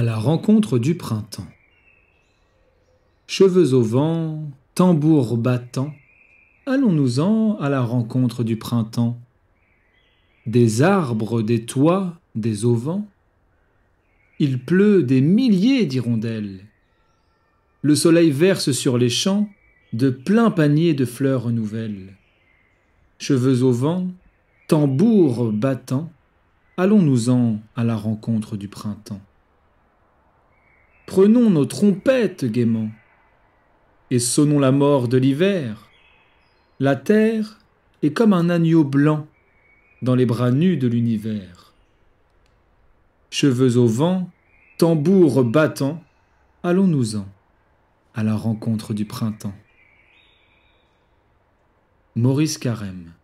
à la rencontre du printemps. Cheveux au vent, tambour battant, allons-nous-en à la rencontre du printemps. Des arbres, des toits, des auvents. Il pleut des milliers d'hirondelles. Le soleil verse sur les champs de pleins paniers de fleurs nouvelles. Cheveux au vent, tambour battant, allons-nous-en à la rencontre du printemps. Prenons nos trompettes gaiement et sonnons la mort de l'hiver. La terre est comme un agneau blanc dans les bras nus de l'univers. Cheveux au vent, tambours battant, allons-nous-en à la rencontre du printemps. Maurice Carême